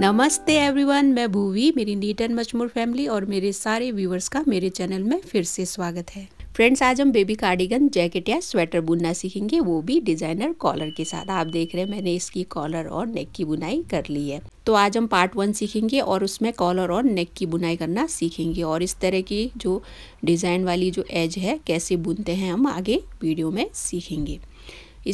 नमस्ते एवरीवन मैं भूवी मेरी नीट एंड मजमूर फैमिली और मेरे सारे व्यूवर्स का मेरे चैनल में फिर से स्वागत है फ्रेंड्स आज हम बेबी कार्डिगन जैकेट या स्वेटर बुनना सीखेंगे वो भी डिजाइनर कॉलर के साथ आप देख रहे हैं मैंने इसकी कॉलर और नेक की बुनाई कर ली है तो आज हम पार्ट वन सीखेंगे और उसमें कॉलर और नेक की बुनाई करना सीखेंगे और इस तरह की जो डिज़ाइन वाली जो एज है कैसे बुनते हैं हम आगे वीडियो में सीखेंगे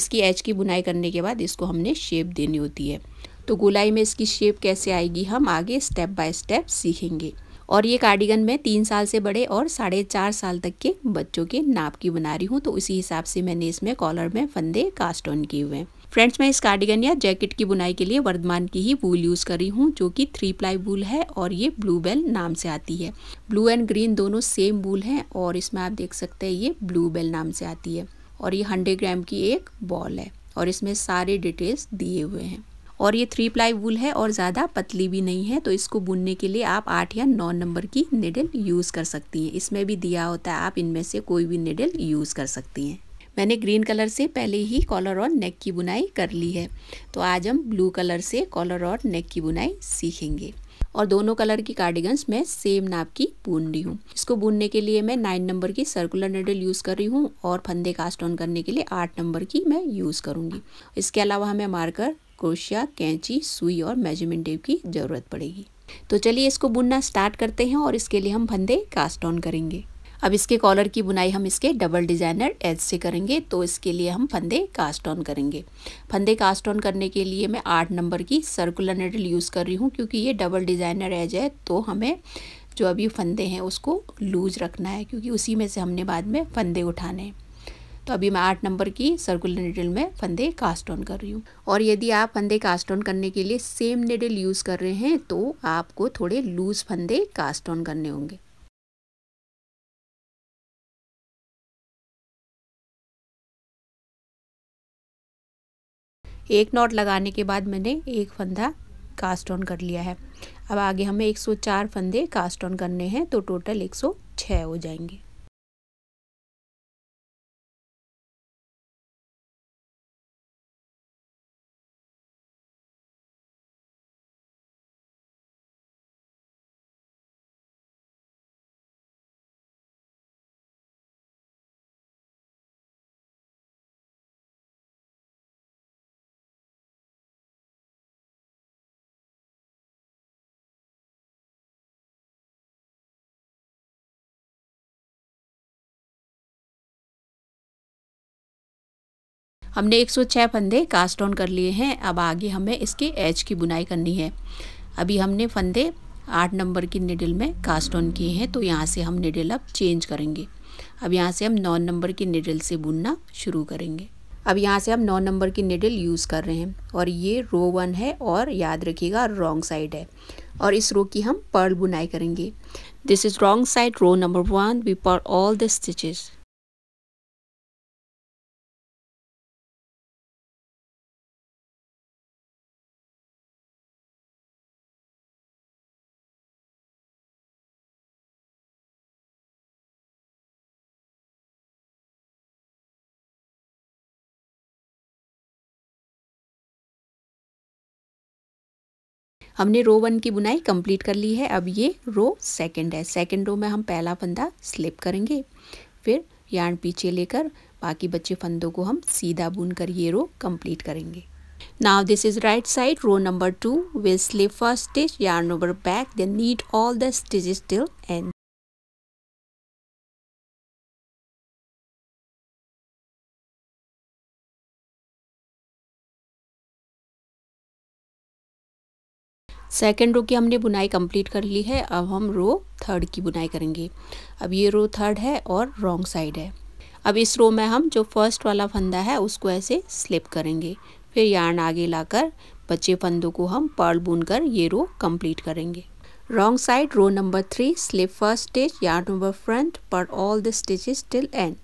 इसकी एज की बुनाई करने के बाद इसको हमने शेप देनी होती है तो गोलाई में इसकी शेप कैसे आएगी हम आगे स्टेप बाय स्टेप सीखेंगे और ये कार्डिगन मैं तीन साल से बड़े और साढ़े चार साल तक के बच्चों के नाप की बना रही हूँ तो उसी हिसाब से मैंने इसमें कॉलर में फंदे कास्ट ऑन किए हुए हैं फ्रेंड्स मैं इस कार्डिगन या जैकेट की बुनाई के लिए वर्धमान की ही वूल यूज़ कर रही हूँ जो कि थ्री प्लाई वूल है और ये ब्लू बेल नाम से आती है ब्लू एंड ग्रीन दोनों सेम वूल हैं और इसमें आप देख सकते हैं ये ब्लू बेल नाम से आती है और ये हंड्रेड ग्राम की एक बॉल है और इसमें सारे डिटेल्स दिए हुए हैं और ये थ्री प्लाई वूल है और ज़्यादा पतली भी नहीं है तो इसको बुनने के लिए आप आठ या नौ नंबर की निडल यूज़ कर सकती हैं इसमें भी दिया होता है आप इनमें से कोई भी निडल यूज़ कर सकती हैं मैंने ग्रीन कलर से पहले ही कॉलर और नेक की बुनाई कर ली है तो आज हम ब्लू कलर से कॉलर और नेक की बुनाई सीखेंगे और दोनों कलर की कार्डिगन्स मैं सेम नाप की बुन रही हूँ इसको बुनने के लिए मैं नाइन नंबर की सर्कुलर नेडल यूज़ कर रही हूँ और फंदे कास्ट ऑन करने के लिए आठ नंबर की मैं यूज़ करूँगी इसके अलावा हमें मार्कर क्रोशिया कैंची सुई और मेजरमेंट टेप की ज़रूरत पड़ेगी तो चलिए इसको बुनना स्टार्ट करते हैं और इसके लिए हम फंदे कास्ट ऑन करेंगे अब इसके कॉलर की बुनाई हम इसके डबल डिजाइनर एज से करेंगे तो इसके लिए हम फंदे कास्ट ऑन करेंगे फंदे कास्ट ऑन करने के लिए मैं आठ नंबर की सर्कुलर नेडल यूज़ कर रही हूँ क्योंकि ये डबल डिजाइनर एज है तो हमें जो अभी फंदे हैं उसको लूज रखना है क्योंकि उसी में से हमने बाद में फंदे उठाने हैं तो अभी मैं आठ नंबर की सर्कुलर निडल में फंदे कास्ट ऑन कर रही हूँ और यदि आप फंदे कास्ट ऑन करने के लिए सेम निडल यूज़ कर रहे हैं तो आपको थोड़े लूज़ फंदे कास्ट ऑन करने होंगे एक नॉट लगाने के बाद मैंने एक फंदा कास्ट ऑन कर लिया है अब आगे हमें 104 फंदे कास्ट ऑन करने हैं तो टोटल 106 हो जाएंगे हमने 106 फंदे कास्ट ऑन कर लिए हैं अब आगे हमें इसके एज की बुनाई करनी है अभी हमने फंदे आठ नंबर की निडल में कास्ट ऑन किए हैं तो यहाँ से हम निडल अब चेंज करेंगे अब यहाँ से हम नौ नंबर की निडल से बुनना शुरू करेंगे अब यहाँ से हम नौ नंबर की निडल यूज़ कर रहे हैं और ये रो वन है और याद रखिएगा रॉन्ग साइड है और इस रो की हम पर्ल बुनाई करेंगे this is wrong side row number one we purl all the stitches हमने रो वन की बुनाई कंप्लीट कर ली है अब ये रो सेकंड है सेकंड रो में हम पहला फंदा स्लिप करेंगे फिर यार्न पीछे लेकर बाकी बच्चे फंदों को हम सीधा बुन कर ये रो कंप्लीट करेंगे now this is right side row number two we'll slip first stitch yarn over back then knit all the stitches till end second row की हमने बुनाई कंप्लीट कर ली है अब हम रो थर्ड की बुनाई करेंगे अब ये रो थर्ड है और रॉन्ग साइड है अब इस रो में हम जो फर्स्ट वाला फंदा है उसको ऐसे स्लिप करेंगे फिर यार्न आगे लाकर बचे फंदों को हम पर्ल बुन कर ये रो कंप्लीट करेंगे wrong side row number three slip first stitch yarn over front purl all the stitches till end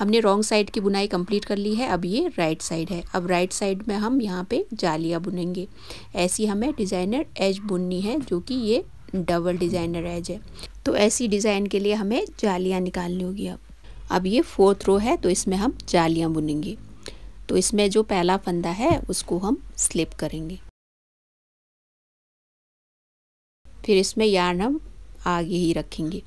हमने रॉन्ग साइड की बुनाई कंप्लीट कर ली है अब ये राइट साइड है अब राइट साइड में हम यहाँ पे जालियाँ बुनेंगे ऐसी हमें डिज़ाइनर एज बुननी है जो कि ये डबल डिज़ाइनर एज है तो ऐसी डिज़ाइन के लिए हमें जालियाँ निकालनी होगी अब अब ये फोर्थ रो है तो इसमें हम जालियाँ बुनेंगे तो इसमें जो पहला फंदा है उसको हम स्लिप करेंगे फिर इसमें यार्न हम आगे ही रखेंगे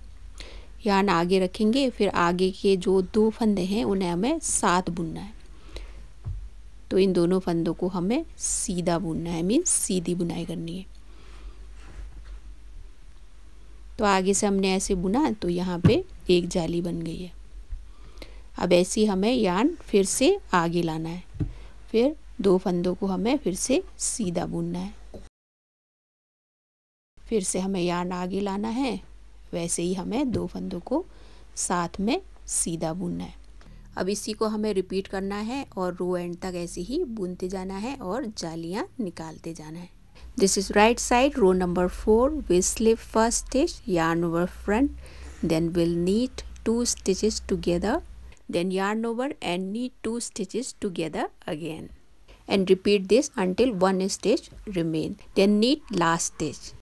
यार्न आगे रखेंगे फिर आगे के जो दो फंदे हैं उन्हें हमें साथ बुनना है तो इन दोनों फंदों को हमें सीधा बुनना है मीन्स सीधी बुनाई करनी है तो आगे से हमने ऐसे बुना तो यहाँ पे एक जाली बन गई है अब ऐसी हमें यार्न फिर से आगे लाना है फिर दो फंदों को हमें फिर से सीधा बुनना है फिर से हमें यार्न आगे लाना है वैसे ही हमें दो फंदों को साथ में सीधा बुनना है अब इसी को हमें रिपीट करना है और रो एंड तक ऐसे ही बुनते जाना है और जालियाँ निकालते जाना है this is right side row number four we'll slip first stitch yarn over front then we'll knit two stitches together then yarn over and knit two stitches together again and repeat this until one stitch remain then knit last stitch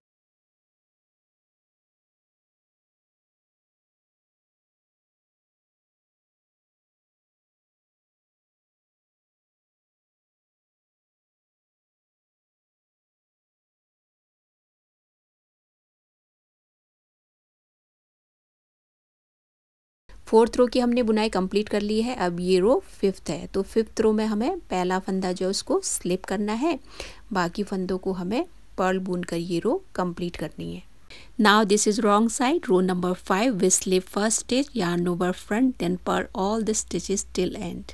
fourth row की हमने बुनाई complete कर ली है अब ये रो fifth है तो fifth रो में हमें पहला फंदा जो है उसको स्लिप करना है बाकी फंदों को हमें पर्ल कर ये रो कंप्लीट करनी है now this is wrong side row number five slip first stitch yarn over front then purl all the stitches till end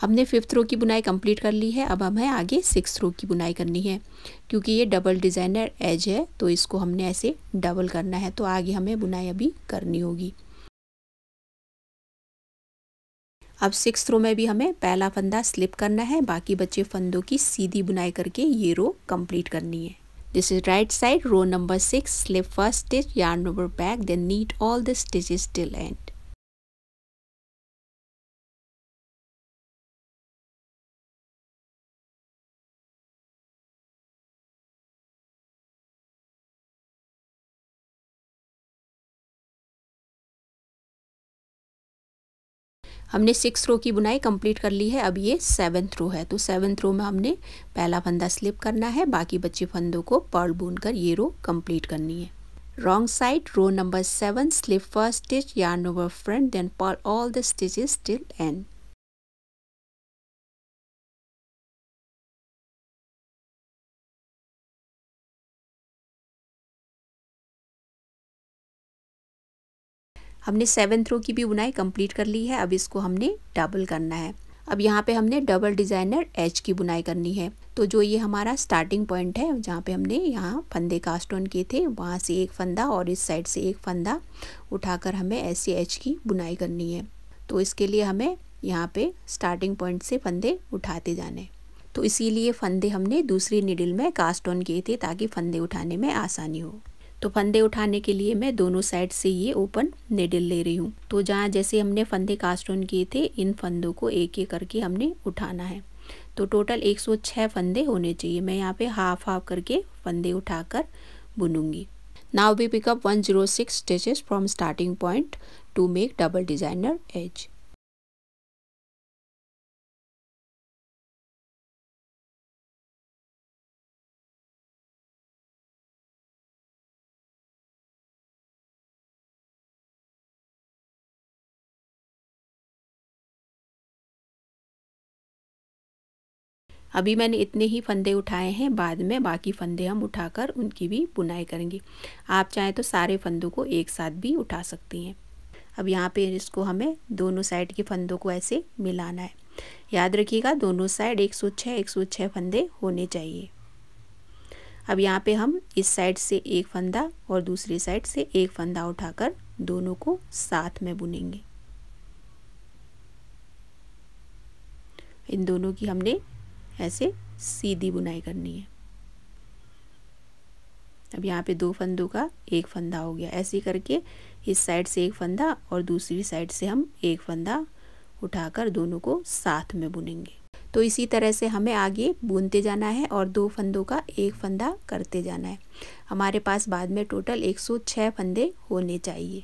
हमने फिफ्थ रो की बुनाई कंप्लीट कर ली है अब हमें आगे सिक्स रो की बुनाई करनी है क्योंकि ये डबल डिज़ाइनर एज है तो इसको हमने ऐसे डबल करना है तो आगे हमें बुनाई अभी करनी होगी अब सिक्स रो में भी हमें पहला फंदा स्लिप करना है बाकी बच्चे फंदों की सीधी बुनाई करके ये रो कंप्लीट करनी है this is right side row number six slip first stitch yarn over back then knit all the stitches till end हमने सिक्स रो की बुनाई कंप्लीट कर ली है अब ये सेवन्थ रो है तो सेवन्थ रो में हमने पहला फंदा स्लिप करना है बाकी बच्चे फंदों को पर्ल बुन कर ये रो कंप्लीट करनी है wrong side row number seven slip first stitch yarn over front then purl all the stitches till end हमने सेवन थ्रो की भी बुनाई कंप्लीट कर ली है अब इसको हमने डबल करना है अब यहाँ पे हमने डबल डिज़ाइनर एच की बुनाई करनी है तो जो ये हमारा स्टार्टिंग पॉइंट है जहाँ पे हमने यहाँ फंदे कास्ट ऑन किए थे वहाँ से एक फंदा और इस साइड से एक फंदा उठाकर हमें ऐसे एच की बुनाई करनी है तो इसके लिए हमें यहाँ पे स्टार्टिंग पॉइंट से फंदे उठाते जाने तो इसीलिए फंदे हमने दूसरी निडिल में कास्ट ऑन किए थे ताकि फंदे उठाने में आसानी हो तो फंदे उठाने के लिए मैं दोनों साइड से ये ओपन नेडल ले रही हूँ तो जहाँ जैसे हमने फंदे कास्ट ऑन किए थे इन फंदों को एक एक करके हमने उठाना है तो टोटल 106 फंदे होने चाहिए मैं यहाँ पे हाफ हाफ करके फंदे उठाकर बुनूंगी now we pick up 106 stitches from starting point to make double designer edge अभी मैंने इतने ही फंदे उठाए हैं बाद में बाकी फंदे हम उठाकर उनकी भी बुनाई करेंगे आप चाहें तो सारे फंदों को एक साथ भी उठा सकती हैं अब यहाँ पे इसको हमें दोनों साइड के फंदों को ऐसे मिलाना है याद रखिएगा दोनों साइड सौ 106 फंदे होने चाहिए अब यहाँ पे हम इस साइड से एक फंदा और दूसरी साइड से एक फंदा उठाकर दोनों को साथ में बुनेंगे इन दोनों की हमने ऐसे सीधी बुनाई करनी है अब यहाँ पे दो फंदों का एक फंदा हो गया ऐसे करके इस साइड से एक फंदा और दूसरी साइड से हम एक फंदा उठाकर दोनों को साथ में बुनेंगे तो इसी तरह से हमें आगे बुनते जाना है और दो फंदों का एक फंदा करते जाना है हमारे पास बाद में टोटल 106 फंदे होने चाहिए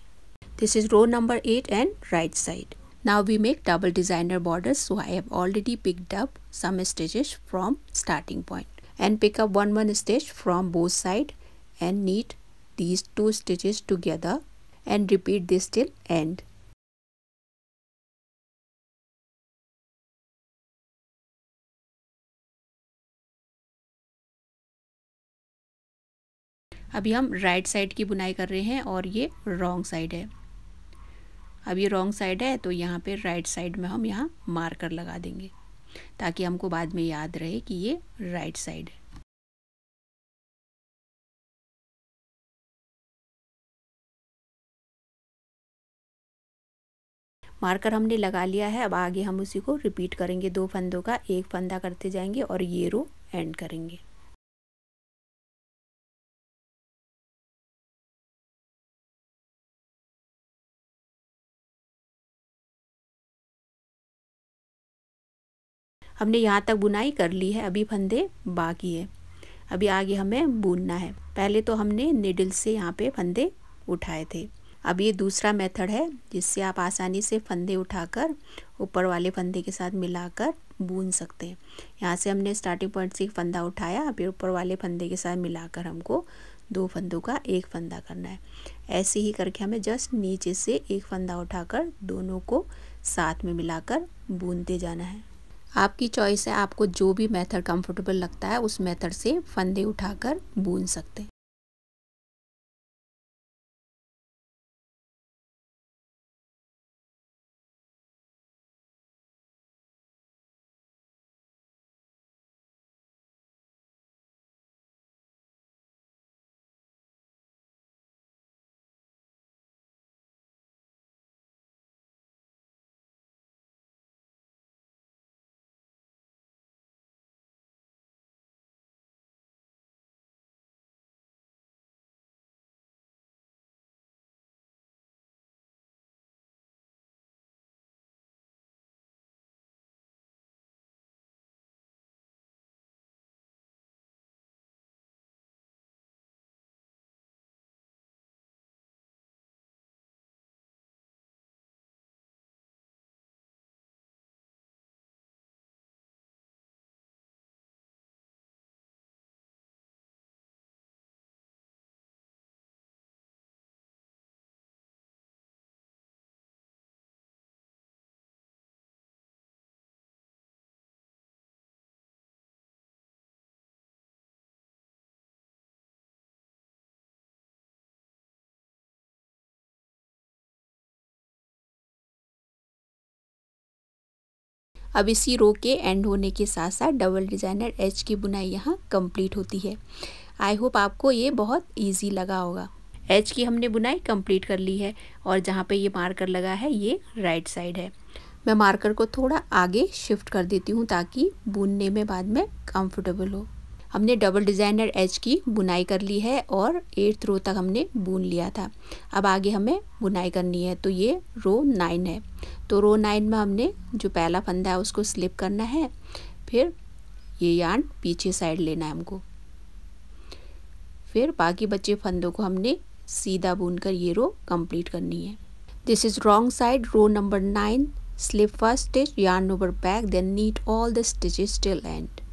this is row number eight and right side Now we make double designer borders so I have already picked up some stitches from starting point and pick up one one stitch from both side and knit these two stitches together and repeat this till end. अभी हम right right side की बुनाई कर रहे हैं और ये wrong side है अब ये रॉन्ग साइड है तो यहाँ पे राइट साइड में हम यहाँ मार्कर लगा देंगे ताकि हमको बाद में याद रहे कि ये राइट साइड है मार्कर हमने लगा लिया है अब आगे हम उसी को रिपीट करेंगे दो फंदों का एक फंदा करते जाएंगे और ये रो एंड करेंगे हमने यहाँ तक बुनाई कर ली है अभी फंदे बाकी है अभी आगे हमें बुनना है पहले तो हमने निडल से यहाँ पे फंदे उठाए थे अब ये दूसरा मेथड है जिससे आप आसानी से फंदे उठाकर ऊपर वाले फंदे के साथ मिलाकर बून सकते हैं यहाँ से हमने स्टार्टिंग पॉइंट से एक फंदा उठाया फिर ऊपर वाले फंदे के साथ मिलाकर हमको दो फंदों का एक फंदा करना है ऐसे ही करके हमें जस्ट नीचे से एक फंदा उठाकर दोनों को साथ में मिलाकर बूनते जाना है आपकी चॉइस है आपको जो भी मेथड कंफर्टेबल लगता है उस मेथड से फंदे उठाकर बुन सकते हैं अब इसी रो के एंड होने के साथ साथ डबल डिजाइनर एच की बुनाई यहाँ कंप्लीट होती है आई होप आपको ये बहुत ईजी लगा होगा एच की हमने बुनाई कंप्लीट कर ली है और जहाँ पे ये मार्कर लगा है ये राइट साइड है मैं मार्कर को थोड़ा आगे शिफ्ट कर देती हूँ ताकि बुनने में बाद में कंफर्टेबल हो हमने डबल डिज़ाइनर एज की बुनाई कर ली है और एट्थ रो तक हमने बुन लिया था अब आगे हमें बुनाई करनी है तो ये रो नाइन है तो रो नाइन में हमने जो पहला फंदा है उसको स्लिप करना है फिर ये यान पीछे साइड लेना है हमको फिर बाकी बचे फंदों को हमने सीधा कर ये रो कंप्लीट करनी है this is wrong side row number nine slip first stitch yarn over back then knit all the stitches till end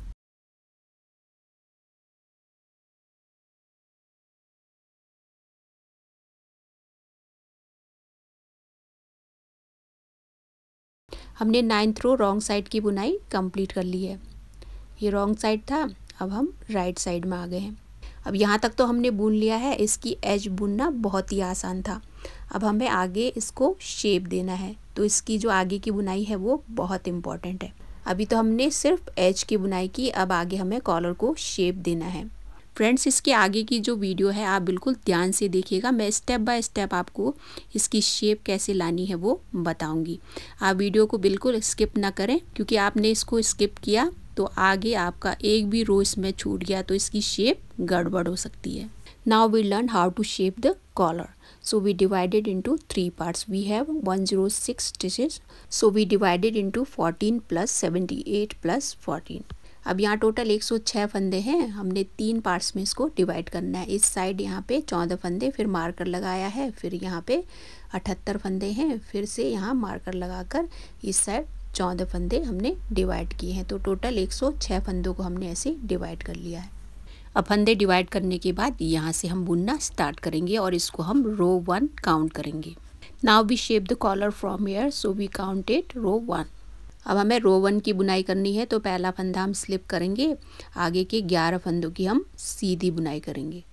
हमने नाइन्थ रो रॉन्ग साइड की बुनाई कंप्लीट कर ली है ये रॉन्ग साइड था अब हम राइट साइड में आ गए हैं अब यहाँ तक तो हमने बुन लिया है इसकी एज बुनना बहुत ही आसान था अब हमें आगे इसको शेप देना है तो इसकी जो आगे की बुनाई है वो बहुत इम्पॉर्टेंट है अभी तो हमने सिर्फ एज की बुनाई की अब आगे हमें कॉलर को शेप देना है फ्रेंड्स इसके आगे की जो वीडियो है आप बिल्कुल ध्यान से देखिएगा मैं स्टेप बाय स्टेप आपको इसकी शेप कैसे लानी है वो बताऊंगी आप वीडियो को बिल्कुल स्किप ना करें क्योंकि आपने इसको स्किप किया तो आगे आपका एक भी रो इसमें छूट गया तो इसकी शेप गड़बड़ हो सकती है now we learn how to shape the collar so we divided into three part we have one zero six 106 so we divided into fourteen plus seventy eight plus fourteen अब यहाँ टोटल 106 फंदे हैं हमने तीन पार्ट्स में इसको divide करना है इस साइड यहाँ पे चौदह फंदे फिर मार्कर लगाया है फिर यहाँ पे अठहत्तर फंदे हैं फिर से यहाँ मार्कर लगाकर इस साइड चौदह फंदे हमने डिवाइड किए हैं तो टोटल 106 फंदों को हमने ऐसे डिवाइड कर लिया है अब फंदे डिवाइड करने के बाद यहाँ से हम बुनना स्टार्ट करेंगे और इसको हम रो वन काउंट करेंगे now we shape the collar from here so we counted row one अब हमें रो वन की बुनाई करनी है तो पहला फंदा हम स्लिप करेंगे आगे के ग्यारह फंदों की हम सीधी बुनाई करेंगे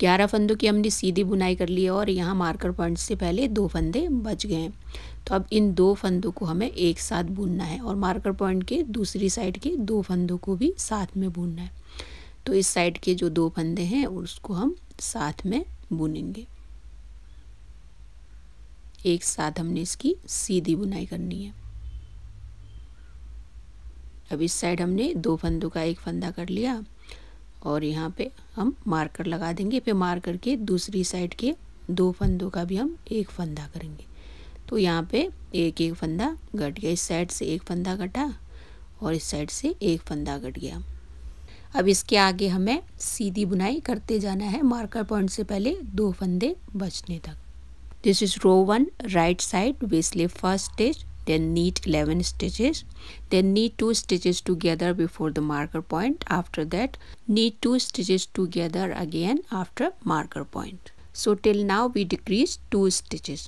ग्यारह फंदों की हमने सीधी बुनाई कर ली है और यहाँ मार्कर पॉइंट से पहले दो फंदे बच गए हैं तो अब इन दो फंदों को हमें एक साथ बुनना है और मार्कर पॉइंट के दूसरी साइड के दो फंदों को भी साथ में बुनना है तो इस साइड के जो दो फंदे हैं उसको हम साथ में बुनेंगे एक साथ हमने इसकी सीधी बुनाई करनी है अब इस साइड हमने दो फंदों का एक फंदा कर लिया और यहाँ पे हम मार्कर लगा देंगे फिर मार्कर के दूसरी साइड के दो फंदों का भी हम एक फंदा करेंगे तो यहाँ पे एक एक फंदा घट गया इस साइड से एक फंदा घटा और इस साइड से एक फंदा घट गया अब इसके आगे हमें सीधी बुनाई करते जाना है मार्कर पॉइंट से पहले दो फंदे बचने तक this is row one right side we'll slip first stitch then knit 11 stitches then knit 2 stitches together before the marker point after that knit 2 stitches together again after marker point so till now we decreased 2 stitches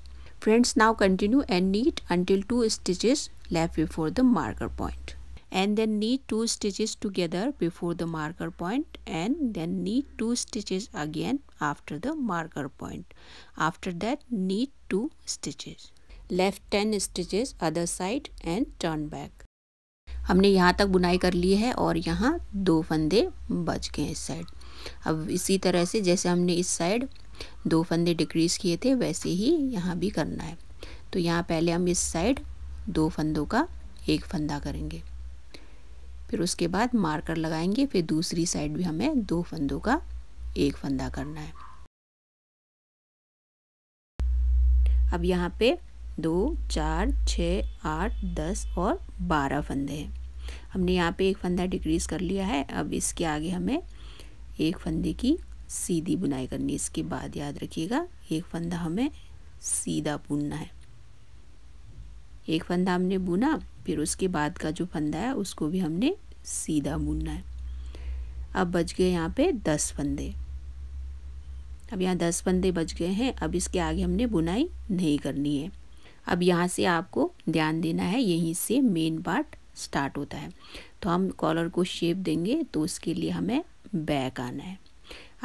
friends now continue and knit until 2 stitches left before the marker point and then knit 2 stitches together before the marker point and then knit 2 stitches again after the marker point. After that knit 2 stitches. Left ten stitches other side and turn back हमने यहाँ तक बुनाई कर ली है और यहाँ दो फंदे बच गए इस साइड अब इसी तरह से जैसे हमने इस साइड दो फंदे डिक्रीज किए थे वैसे ही यहाँ भी करना है तो यहाँ पहले हम इस साइड दो फंदों का एक फंदा करेंगे फिर उसके बाद मार्कर लगाएंगे फिर दूसरी साइड भी हमें दो फंदों का एक फंदा करना है अब यहाँ पे दो चार छः आठ दस और बारह फंदे हैं हमने यहाँ पे एक फंदा डिक्रीज़ कर लिया है अब इसके आगे हमें एक फंदे की सीधी बुनाई करनी है इसके बाद याद रखिएगा एक फंदा हमें सीधा बुनना है एक फंदा हमने बुना फिर उसके बाद का जो फंदा है उसको भी हमने सीधा बुनना है अब बच गए यहाँ पे दस फंदे अब यहाँ दस फंदे बच गए हैं अब इसके आगे हमने बुनाई नहीं करनी है अब यहाँ से आपको ध्यान देना है यहीं से मेन पार्ट स्टार्ट होता है तो हम कॉलर को शेप देंगे तो उसके लिए हमें बैक आना है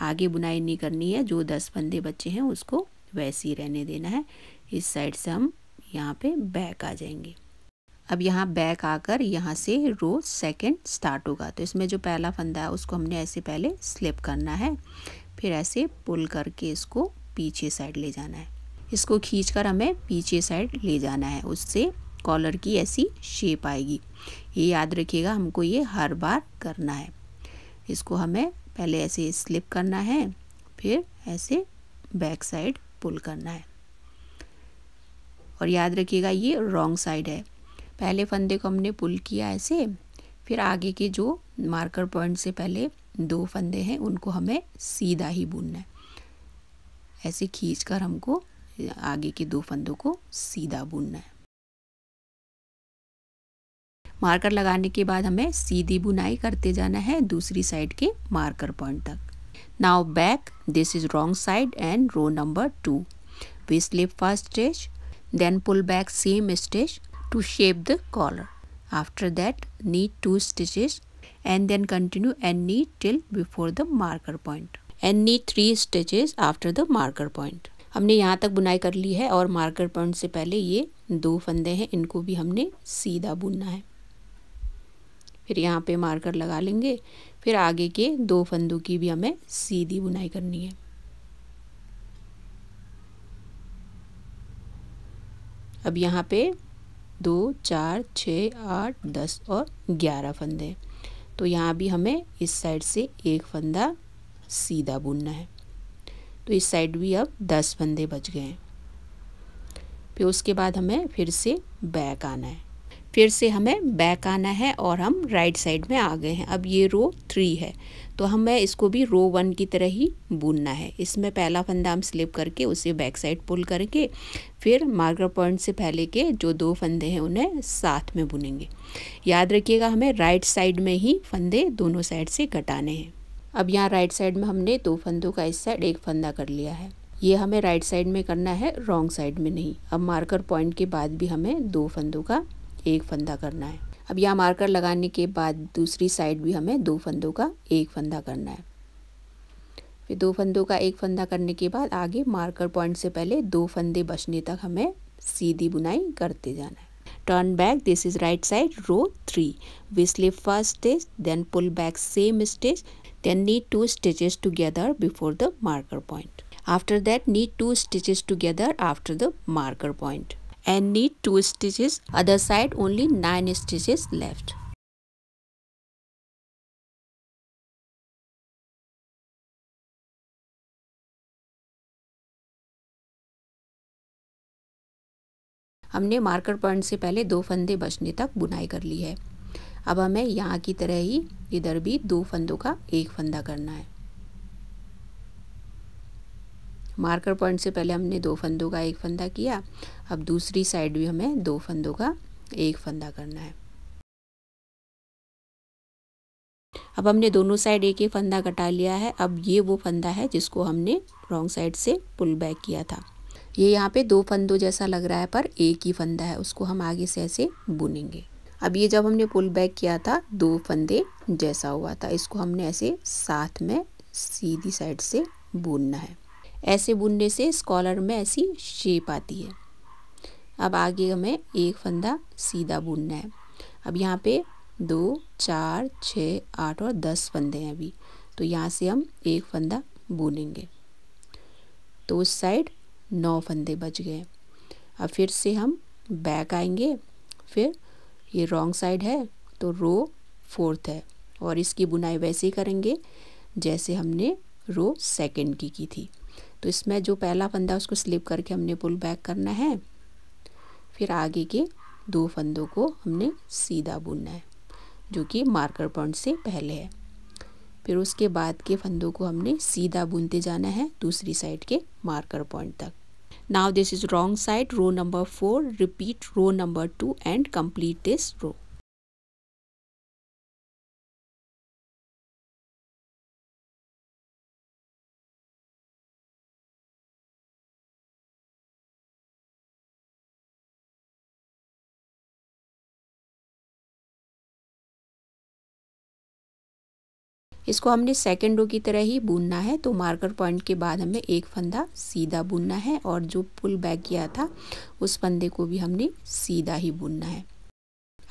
आगे बुनाई नहीं करनी है जो दस बंदे बच्चे हैं उसको वैसे ही रहने देना है इस साइड से हम यहाँ पे बैक आ जाएंगे अब यहाँ बैक आकर यहाँ से रो सेकंड स्टार्ट होगा तो इसमें जो पहला फंदा है उसको हमने ऐसे पहले स्लिप करना है फिर ऐसे पुल करके इसको पीछे साइड ले जाना है इसको खींच कर हमें पीछे साइड ले जाना है उससे कॉलर की ऐसी शेप आएगी ये याद रखिएगा हमको ये हर बार करना है इसको हमें पहले ऐसे स्लिप करना है फिर ऐसे बैक साइड पुल करना है और याद रखिएगा ये रॉन्ग साइड है पहले फंदे को हमने पुल किया ऐसे फिर आगे के जो मार्कर पॉइंट से पहले दो फंदे हैं उनको हमें सीधा ही बुनना है ऐसे खींच कर हमको आगे के दो फंदों को सीधा बुनना है मार्कर लगाने के बाद हमें सीधी बुनाई करते जाना है दूसरी साइड के मार्कर पॉइंट तक now back this is wrong side and row number two we slip first stitch then pull back same stitch to shape the collar after that knit two stitches and then continue and knit till before the marker point and knit three stitches after the marker point हमने यहाँ तक बुनाई कर ली है और marker point से पहले ये दो फंदे हैं इनको भी हमने सीधा बुनना है फिर यहाँ पे मार्कर लगा लेंगे फिर आगे के दो फंदों की भी हमें सीधी बुनाई करनी है अब यहाँ पे दो चार छः आठ दस और ग्यारह फंदे तो यहाँ भी हमें इस साइड से एक फंदा सीधा बुनना है तो इस साइड भी अब दस फंदे बच गए हैं फिर उसके बाद हमें फिर से बैक आना है फिर से हमें बैक आना है और हम राइट साइड में आ गए हैं अब ये रो थ्री है तो हमें इसको भी रो वन की तरह ही बुनना है इसमें पहला फंदा हम स्लिप करके उसे बैक साइड पुल करके फिर मार्कर पॉइंट से फैले के जो दो फंदे हैं उन्हें साथ में बुनेंगे याद रखिएगा हमें राइट साइड में ही फंदे दोनों साइड से घटाने हैं अब यहाँ राइट साइड में हमने दो फंदों का इस साइड एक फंदा कर लिया है ये हमें राइट साइड में करना है रॉन्ग साइड में नहीं अब मार्कर पॉइंट के बाद भी हमें दो फंदों का एक फंदा करना है अब यहाँ मार्कर लगाने के बाद दूसरी साइड भी हमें दो फंदों का एक फंदा करना है फिर दो फंदों का एक फंदा करने के बाद आगे मार्कर पॉइंट से पहले दो फंदे बचने तक हमें सीधी बुनाई करते जाना है turn back this is right side row 3 we slip first stitch then pull back same stitch then knit two stitches together before the marker point after that knit two stitches together after the marker point and knit two stitches other side only nine stitches left हमने marker point से पहले दो फंदे बचने तक बुनाई कर ली है अब हमें यहाँ की तरह ही इधर भी दो फंदों का एक फंदा करना है मार्कर पॉइंट से पहले हमने दो फंदों का एक फंदा किया अब दूसरी साइड भी हमें दो फंदों का एक फंदा करना है अब हमने दोनों साइड एक एक फंदा कटा लिया है अब ये वो फंदा है जिसको हमने रॉन्ग साइड से पुल बैक किया था ये यहाँ पे दो फंदों जैसा लग रहा है पर एक ही फंदा है उसको हम आगे से ऐसे बुनेंगे अब ये जब हमने पुल बैक किया था दो फंदे जैसा हुआ था इसको हमने ऐसे साथ में सीधी साइड से बुनना है ऐसे बुनने से स्कॉलर में ऐसी शेप आती है अब आगे हमें एक फंदा सीधा बुनना है अब यहाँ पे दो चार छः आठ और दस फंदे हैं अभी तो यहाँ से हम एक फंदा बुनेंगे तो उस साइड नौ फंदे बच गए अब फिर से हम बैक आएंगे फिर ये रॉन्ग साइड है तो रो फोर्थ है और इसकी बुनाई वैसे ही करेंगे जैसे हमने रो सेकंड की की थी तो इसमें जो पहला फंदा उसको स्लिप करके हमने पुल बैक करना है फिर आगे के दो फंदों को हमने सीधा बुनना है जो कि मार्कर पॉइंट से पहले है फिर उसके बाद के फंदों को हमने सीधा बुनते जाना है दूसरी साइड के मार्कर पॉइंट तक now this is wrong side row number four repeat row number two and complete this row इसको हमने सेकेंड रो की तरह ही बुनना है तो मार्कर पॉइंट के बाद हमें एक फंदा सीधा बुनना है और जो पुल बैक किया था उस फंदे को भी हमने सीधा ही बुनना है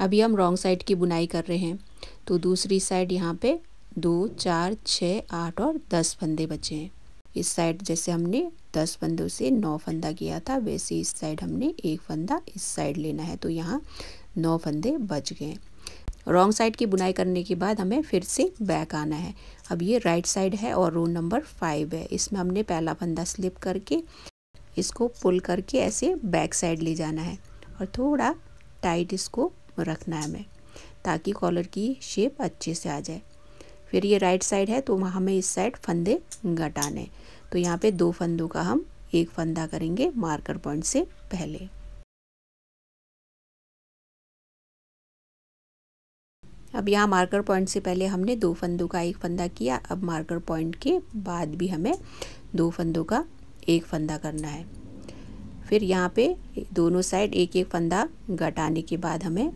अभी हम रॉन्ग साइड की बुनाई कर रहे हैं तो दूसरी साइड यहाँ पे दो चार छः आठ और दस फंदे बचे हैं इस साइड जैसे हमने दस फंदों से नौ फंदा किया था वैसे इस साइड हमने एक फंदा इस साइड लेना है तो यहाँ नौ फंदे बच गए रॉन्ग साइड की बुनाई करने के बाद हमें फिर से बैक आना है अब ये राइट साइड है और रो नंबर फाइव है इसमें हमने पहला फंदा स्लिप करके इसको पुल करके ऐसे बैक साइड ले जाना है और थोड़ा टाइट इसको रखना है हमें ताकि कॉलर की शेप अच्छे से आ जाए फिर ये राइट साइड है तो हमें इस साइड फंदे घटाने तो यहाँ पे दो फंदों का हम एक फंदा करेंगे मार्कर पॉइंट से पहले अब यहाँ मार्कर पॉइंट से पहले हमने दो फंदों का एक फंदा किया अब मार्कर पॉइंट के बाद भी हमें दो फंदों का एक फंदा करना है फिर यहाँ पे दोनों साइड एक एक फंदा घटाने के बाद हमें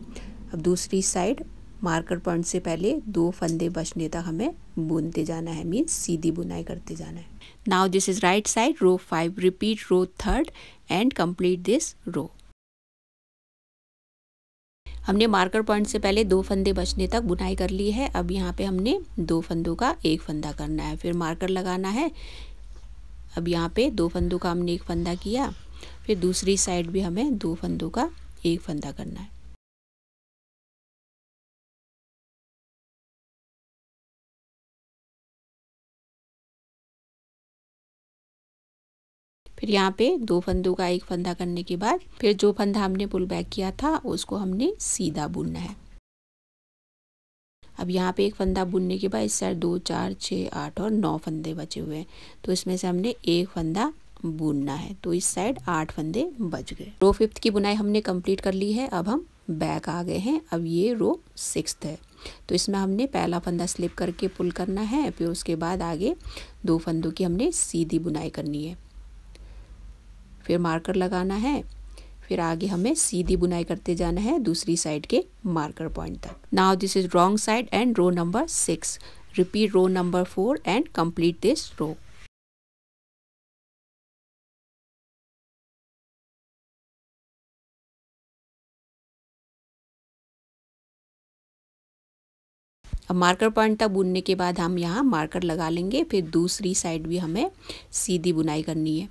अब दूसरी साइड मार्कर पॉइंट से पहले दो फंदे बचने तक हमें बुनते जाना है मीन्स सीधी बुनाई करते जाना है now this is right side row five repeat row third and complete this row हमने मार्कर पॉइंट से पहले दो फंदे बचने तक बुनाई कर ली है अब यहाँ पे हमने दो फंदों का एक फंदा करना है फिर मार्कर लगाना है अब यहाँ पे दो फंदों का हमने एक फंदा किया फिर दूसरी साइड भी हमें दो फंदों का एक फंदा करना है फिर यहाँ पे दो फंदों का एक फंदा करने के बाद फिर जो फंदा हमने पुल बैक किया था उसको हमने सीधा बुनना है अब यहाँ पे एक फंदा बुनने के बाद इस साइड दो चार छः आठ और नौ फंदे बचे हुए हैं तो इसमें से हमने एक फंदा बुनना है तो इस साइड आठ फंदे बच गए रो फिफ्थ की बुनाई हमने कंप्लीट कर ली है अब हम बैक आ गए हैं अब ये रो सिक्स है तो इसमें हमने पहला फंदा स्लिप करके पुल करना है फिर उसके बाद आगे दो फंदों की हमने सीधी बुनाई करनी है फिर मार्कर लगाना है फिर आगे हमें सीधी बुनाई करते जाना है दूसरी साइड के मार्कर पॉइंट तक now this is wrong side and row number six repeat row number four and complete this row अब मार्कर पॉइंट तक बुनने के बाद हम यहाँ मार्कर लगा लेंगे फिर दूसरी साइड भी हमें सीधी बुनाई करनी है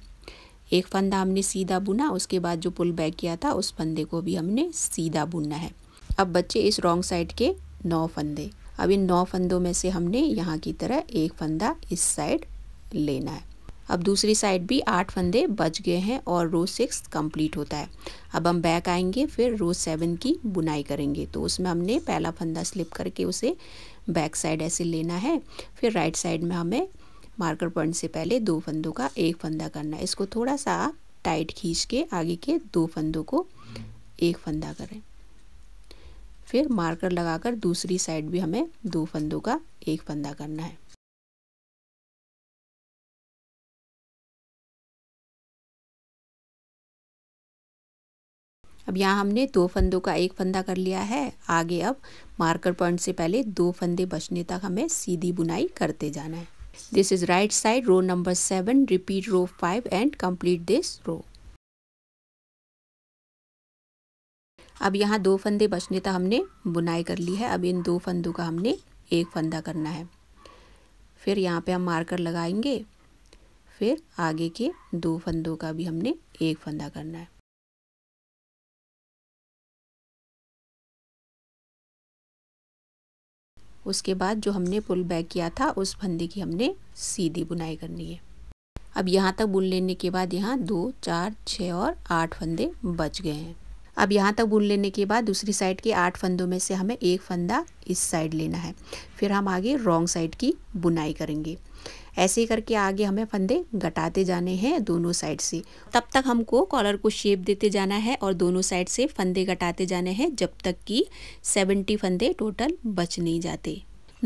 एक फंदा हमने सीधा बुना उसके बाद जो पुल बैक किया था उस फंदे को भी हमने सीधा बुनना है अब बच्चे इस रॉन्ग साइड के नौ फंदे अब इन नौ फंदों में से हमने यहाँ की तरह एक फंदा इस साइड लेना है अब दूसरी साइड भी आठ फंदे बच गए हैं और रो सिक्स कंप्लीट होता है अब हम बैक आएंगे फिर रो सेवन की बुनाई करेंगे तो उसमें हमने पहला फंदा स्लिप करके उसे बैक साइड ऐसे लेना है फिर राइट साइड में हमें मार्कर पॉइंट से पहले दो फंदों का एक फंदा करना है इसको थोड़ा सा टाइट खींच के आगे के दो फंदों को एक फंदा करें फिर मार्कर लगाकर दूसरी साइड भी हमें दो फंदों का एक फंदा करना है अब यहाँ हमने दो फंदों का एक फंदा कर लिया है आगे अब मार्कर पॉइंट से पहले दो फंदे बचने तक हमें सीधी बुनाई करते जाना है This is right side row number 7 repeat row 5 and complete this row. अब यहाँ दो फंदे बचने तक तो हमने बुनाई कर ली है अब इन दो फंदों का हमने एक फंदा करना है फिर यहाँ पे हम मार्कर लगाएंगे फिर आगे के दो फंदों का भी हमने एक फंदा करना है उसके बाद जो हमने पुल बैक किया था उस फंदे की हमने सीधी बुनाई करनी है अब यहाँ तक बुन लेने के बाद यहाँ दो चार छः और आठ फंदे बच गए हैं अब यहाँ तक बुन लेने के बाद दूसरी साइड के आठ फंदों में से हमें एक फंदा इस साइड लेना है फिर हम आगे रॉन्ग साइड की बुनाई करेंगे ऐसे करके आगे हमें फंदे घटाते जाने हैं दोनों साइड से तब तक हमको कॉलर को शेप देते जाना है और दोनों साइड से फंदे घटाते जाने हैं जब तक कि सेवेंटी फंदे टोटल बच नहीं जाते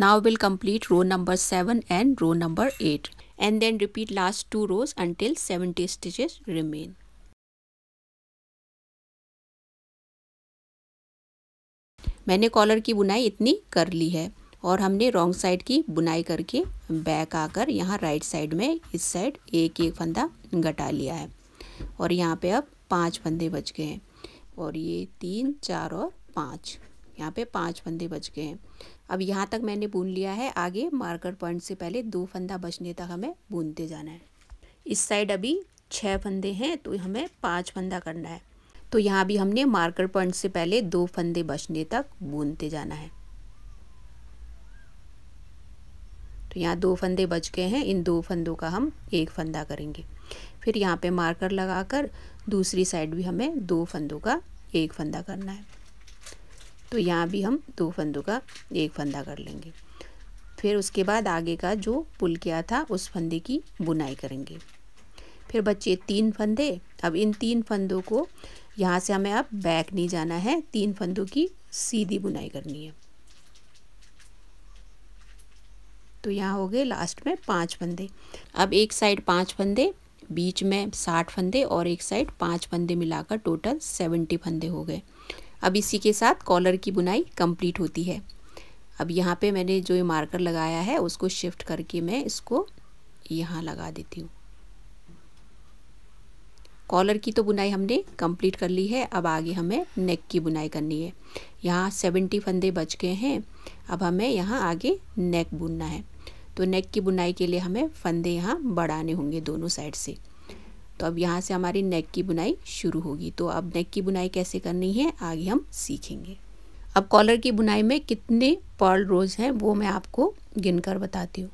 now we'll complete row number seven and row number eight and then repeat last two rows until 70 stitches remain मैंने कॉलर की बुनाई इतनी कर ली है और हमने रॉन्ग साइड की बुनाई करके बैक आकर यहाँ राइट साइड में इस साइड एक एक फंदा घटा लिया है और यहाँ पे अब पांच फंदे बच गए हैं और ये तीन चार और पाँच यहाँ पे पांच फंदे बच गए हैं अब यहाँ तक मैंने बुन लिया है आगे मार्कर पॉइंट से पहले दो फंदा बचने तक हमें बुनते जाना है इस साइड अभी छः फंदे हैं तो हमें पाँच फंदा करना है तो यहाँ भी हमने मार्कर पॉइंट से पहले दो फंदे बचने तक बुनते जाना है तो यहाँ दो फंदे बच गए हैं इन दो फंदों का हम एक फंदा करेंगे फिर यहाँ पे मार्कर लगाकर दूसरी साइड भी हमें दो फंदों का एक फंदा करना है तो यहाँ भी हम दो फंदों का एक फंदा कर लेंगे फिर उसके बाद आगे का जो पुल किया था उस फंदे की बुनाई करेंगे फिर बच्चे तीन फंदे अब इन तीन फंदों को यहाँ से हमें अब बैक नहीं जाना है तीन फंदों की सीधी बुनाई करनी है तो यहाँ हो गए लास्ट में पाँच फंदे अब एक साइड पाँच फंदे बीच में साठ फंदे और एक साइड पाँच फंदे मिलाकर टोटल सेवेंटी फंदे हो गए अब इसी के साथ कॉलर की बुनाई कंप्लीट होती है अब यहाँ पे मैंने जो ये मार्कर लगाया है उसको शिफ्ट करके मैं इसको यहाँ लगा देती हूँ कॉलर की तो बुनाई हमने कंप्लीट कर ली है अब आगे हमें नेक की बुनाई करनी है यहाँ सेवेंटी फंदे बच गए हैं अब हमें यहाँ आगे नेक बुनना है तो नेक की बुनाई के लिए हमें फंदे यहाँ बढ़ाने होंगे दोनों साइड से तो अब यहाँ से हमारी नेक की बुनाई शुरू होगी तो अब नेक की बुनाई कैसे करनी है आगे हम सीखेंगे अब कॉलर की बुनाई में कितने पर्ल रोज हैं वो मैं आपको गिनकर बताती हूँ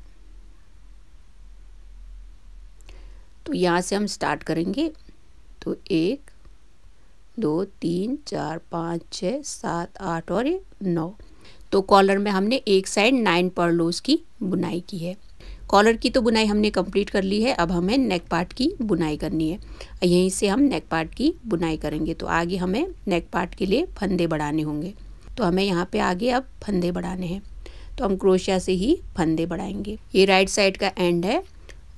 तो यहाँ से हम स्टार्ट करेंगे तो एक दो तीन चार पाँच छ सात आठ और ये नौ तो कॉलर में हमने एक साइड नाइन पर्लोज की बुनाई की है कॉलर की तो बुनाई हमने कंप्लीट कर ली है अब हमें नेक पार्ट की बुनाई करनी है यहीं से हम नेक पार्ट की बुनाई करेंगे तो आगे हमें नेक पार्ट के लिए फंदे बढ़ाने होंगे तो हमें यहाँ पे आगे अब फंदे बढ़ाने हैं तो हम क्रोशिया से ही फंदे बढ़ाएंगे ये राइट साइड का एंड है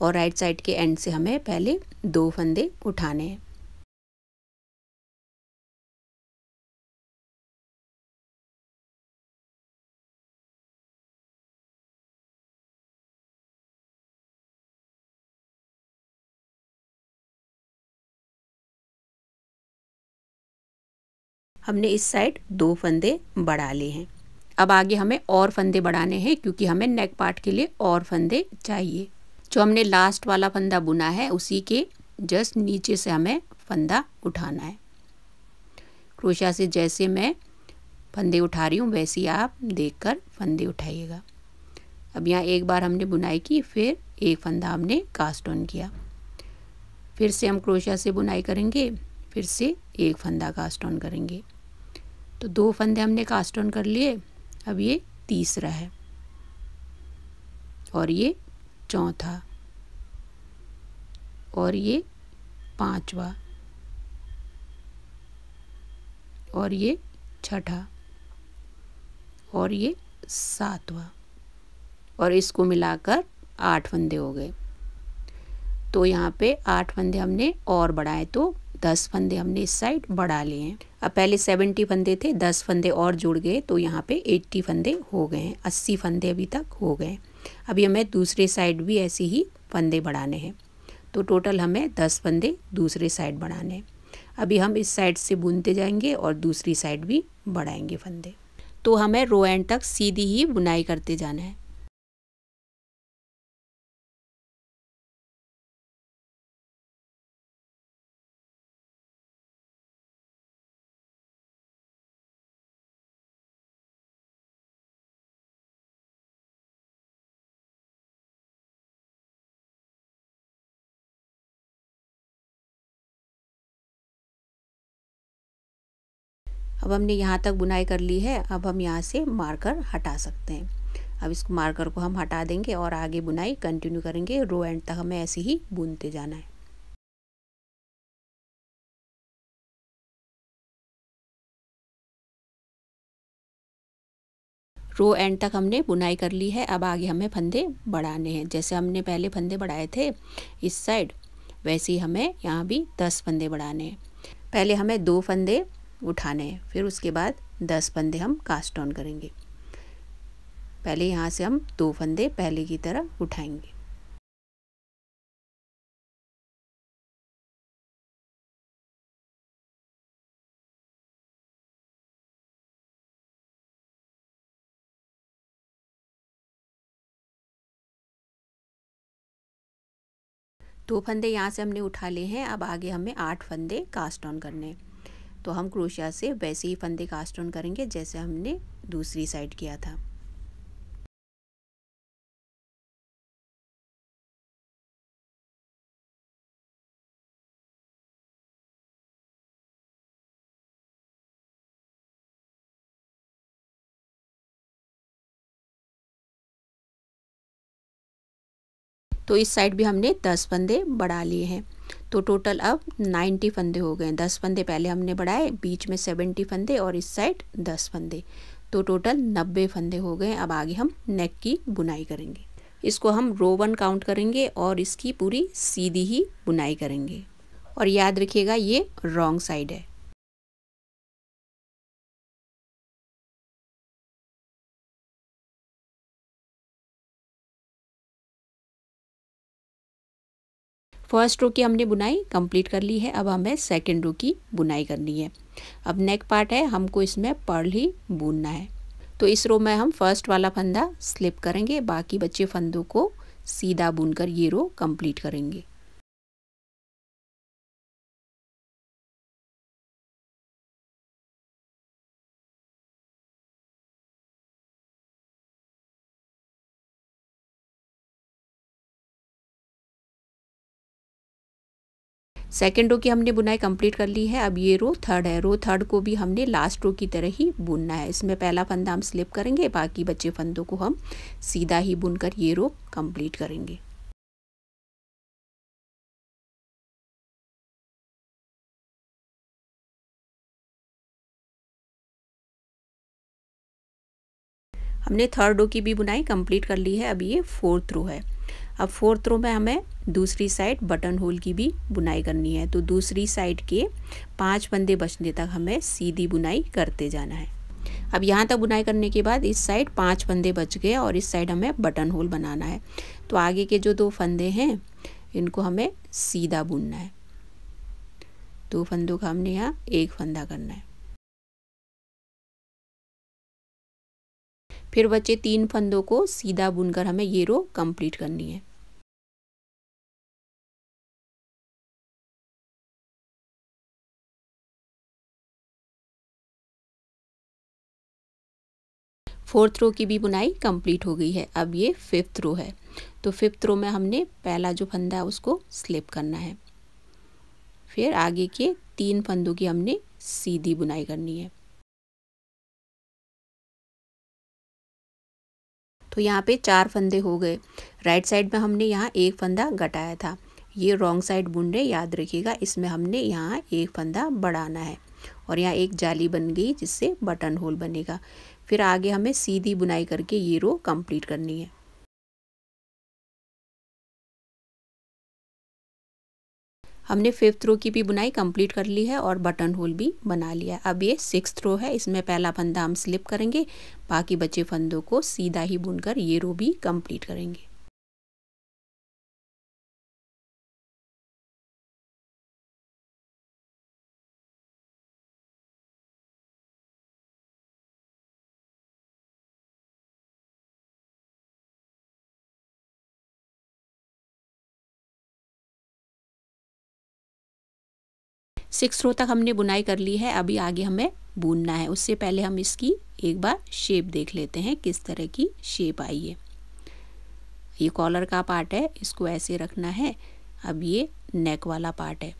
और राइट साइड के एंड से हमें पहले दो फंदे उठाने हैं हमने इस साइड दो फंदे बढ़ा लिए हैं अब आगे हमें और फंदे बढ़ाने हैं क्योंकि हमें नेक पार्ट के लिए और फंदे चाहिए जो हमने लास्ट वाला फंदा बुना है उसी के जस्ट नीचे से हमें फंदा उठाना है क्रोशा से जैसे मैं फंदे उठा रही हूँ वैसे आप देखकर फंदे उठाइएगा अब यहाँ एक बार हमने बुनाई की फिर एक फंदा हमने कास्ट ऑन किया फिर से हम क्रोशा से बुनाई करेंगे फिर से एक फंदा कास्ट ऑन करेंगे तो दो फंदे हमने कास्ट ऑन कर लिए अब ये तीसरा है और ये चौथा और ये पांचवा और ये छठा और ये सातवा और इसको मिलाकर आठ फंदे हो गए तो यहाँ पे आठ फंदे हमने और बढ़ाए तो दस फंदे हमने इस साइड बढ़ा लिए हैं अब पहले सेवेंटी फंदे थे दस फंदे और जुड़ गए तो यहाँ पे एट्टी फंदे हो गए हैं अस्सी फंदे अभी तक हो गए अभी हमें दूसरे साइड भी ऐसे ही फंदे बढ़ाने हैं तो टोटल हमें दस फंदे दूसरे साइड बढ़ाने हैं अभी हम इस साइड से बुनते जाएंगे और दूसरी साइड भी बढ़ाएंगे फंदे तो हमें रो एंड तक सीधी ही बुनाई करते जाना है अब हमने यहाँ तक बुनाई कर ली है अब हम यहाँ से मार्कर हटा सकते हैं अब इस मार्कर को हम हटा देंगे और आगे बुनाई कंटिन्यू करेंगे रो एंड तक हमें ऐसे ही बुनते जाना है रो एंड तक हमने बुनाई कर ली है अब आगे हमें फंदे बढ़ाने हैं जैसे हमने पहले फंदे बढ़ाए थे इस साइड वैसे ही हमें यहाँ भी दस फंदे बढ़ाने हैं पहले हमें दो फंदे उठाने हैं फिर उसके बाद दस फंदे हम कास्ट ऑन करेंगे पहले यहाँ से हम दो फंदे पहले की तरह उठाएंगे दो फंदे यहाँ से हमने उठा लिए हैं अब आगे हमें आठ फंदे कास्ट ऑन करने हैं तो हम क्रोशिया से वैसे ही फंदे कास्ट ऑन करेंगे जैसे हमने दूसरी साइड किया था तो इस साइड भी हमने दस फंदे बढ़ा लिए हैं तो टोटल अब 90 फंदे हो गए दस फंदे पहले हमने बढ़ाए बीच में 70 फंदे और इस साइड 10 फंदे तो टोटल 90 फंदे हो गए अब आगे हम नेक की बुनाई करेंगे इसको हम रो वन काउंट करेंगे और इसकी पूरी सीधी ही बुनाई करेंगे और याद रखिएगा ये रॉन्ग साइड है फर्स्ट रो की हमने बुनाई कंप्लीट कर ली है अब हमें सेकेंड रो की बुनाई करनी है अब नेक पार्ट है हमको इसमें पर्ल ही बुनना है तो इस रो में हम फर्स्ट वाला फंदा स्लिप करेंगे बाकी बच्चे फंदों को सीधा बुनकर ये रो कंप्लीट करेंगे सेकेंड रो की हमने बुनाई कंप्लीट कर ली है अब ये रो थर्ड है रो थर्ड को भी हमने लास्ट रो की तरह ही बुनना है इसमें पहला फंदा हम स्लिप करेंगे बाकी बचे फंदों को हम सीधा ही बुनकर ये रो कंप्लीट करेंगे हमने थर्ड रो की भी बुनाई कंप्लीट कर ली है अब ये फोर्थ रो है अब फोर्थ रो में हमें दूसरी साइड बटन होल की भी बुनाई करनी है तो दूसरी साइड के पांच बंदे बचने तक हमें सीधी बुनाई करते जाना है अब यहाँ तक बुनाई करने के बाद इस साइड पांच फंदे बच गए और इस साइड हमें बटन होल बनाना है तो आगे के जो दो फंदे हैं इनको हमें सीधा बुनना है दो फंदों का हमने यहाँ एक फंदा करना है फिर बचे तीन फंदों को सीधा बुनकर हमें ये रो कंप्लीट करनी है फोर्थ रो की भी बुनाई कंप्लीट हो गई है अब ये फिफ्थ रो है तो फिफ्थ रो में हमने पहला जो फंदा है उसको स्लिप करना है फिर आगे के तीन फंदों की हमने सीधी बुनाई करनी है तो यहाँ पे चार फंदे हो गए राइट साइड में हमने यहाँ एक फंदा घटाया था ये रॉन्ग साइड बुंडे याद रखिएगा इसमें हमने यहाँ एक फंदा बढ़ाना है और यहाँ एक जाली बन गई जिससे बटन होल बनेगा फिर आगे हमें सीधी बुनाई करके ये रो कंप्लीट करनी है हमने फिफ्थ रो की भी बुनाई कंप्लीट कर ली है और बटन होल भी बना लिया अब ये सिक्स रो है इसमें पहला फंदा हम स्लिप करेंगे बाकी बचे फंदों को सीधा ही बुनकर ये रो भी कंप्लीट करेंगे सिक्स रो तक हमने बुनाई कर ली है अभी आगे हमें बुनना है उससे पहले हम इसकी एक बार शेप देख लेते हैं किस तरह की शेप आई है ये कॉलर का पार्ट है इसको ऐसे रखना है अब ये नेक वाला पार्ट है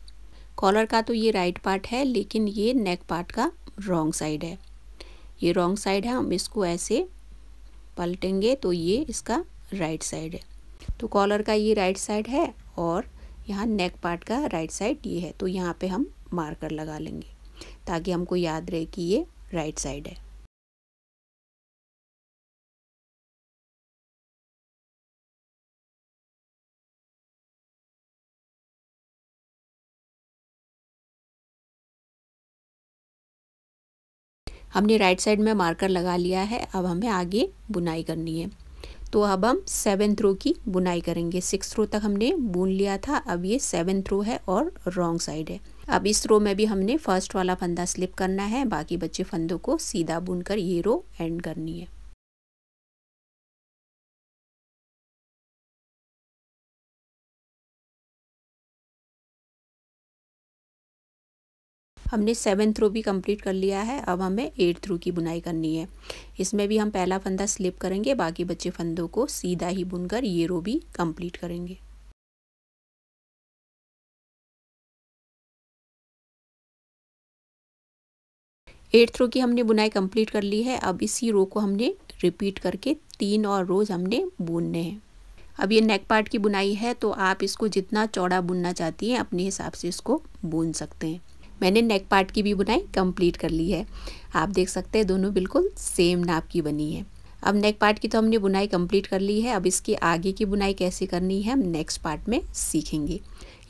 कॉलर का तो ये राइट पार्ट है लेकिन ये नेक पार्ट का रॉन्ग साइड है ये रॉन्ग साइड है हम इसको ऐसे पलटेंगे तो ये इसका राइट साइड है तो कॉलर का ये राइट साइड है और यहाँ नेक पार्ट का राइट साइड ये है तो यहाँ पे हम मार्कर लगा लेंगे ताकि हमको याद रहे कि ये राइट साइड है हमने राइट साइड में मार्कर लगा लिया है अब हमें आगे बुनाई करनी है तो अब हम सेवन थ्रो की बुनाई करेंगे सिक्स थ्रो तक हमने बुन लिया था अब ये सेवन थ्रो है और रॉन्ग साइड है अब इस रो में भी हमने फर्स्ट वाला फंदा स्लिप करना है बाकी बच्चे फंदों को सीधा बुनकर ये रो एंड करनी है हमने सेवन थ्रो भी कंप्लीट कर लिया है अब हमें एट थ्रो की बुनाई करनी है इसमें भी हम पहला फंदा स्लिप करेंगे बाकी बच्चे फंदों को सीधा ही बुनकर ये रो भी कंप्लीट करेंगे एट्थ रो की हमने बुनाई कंप्लीट कर ली है अब इसी रो को हमने रिपीट करके तीन और रोज़ हमने बुनने हैं अब ये नेक पार्ट की बुनाई है तो आप इसको जितना चौड़ा बुनना चाहती हैं अपने हिसाब से इसको बुन सकते हैं मैंने नेक पार्ट की भी बुनाई कंप्लीट कर ली है आप देख सकते हैं दोनों बिल्कुल सेम नाप की बनी है अब नेक पार्ट की तो हमने बुनाई कंप्लीट कर ली है अब इसके आगे की बुनाई कैसे करनी है हम नेक्स्ट पार्ट में सीखेंगे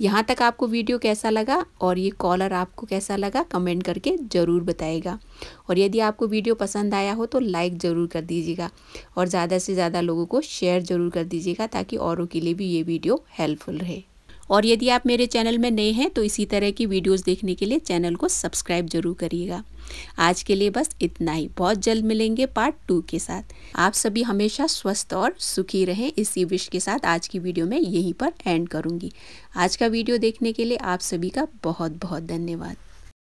यहाँ तक आपको वीडियो कैसा लगा और ये कॉलर आपको कैसा लगा कमेंट करके ज़रूर बताएगा और यदि आपको वीडियो पसंद आया हो तो लाइक ज़रूर कर दीजिएगा और ज़्यादा से ज़्यादा लोगों को शेयर ज़रूर कर दीजिएगा ताकि औरों के लिए भी ये वीडियो हेल्पफुल रहे और यदि आप मेरे चैनल में नए हैं तो इसी तरह की वीडियोज़ देखने के लिए चैनल को सब्सक्राइब जरूर करिएगा आज के लिए बस इतना ही बहुत जल्द मिलेंगे पार्ट टू के साथ आप सभी हमेशा स्वस्थ और सुखी रहें इसी विश के साथ आज की वीडियो में यहीं पर एंड करूँगी आज का वीडियो देखने के लिए आप सभी का बहुत बहुत धन्यवाद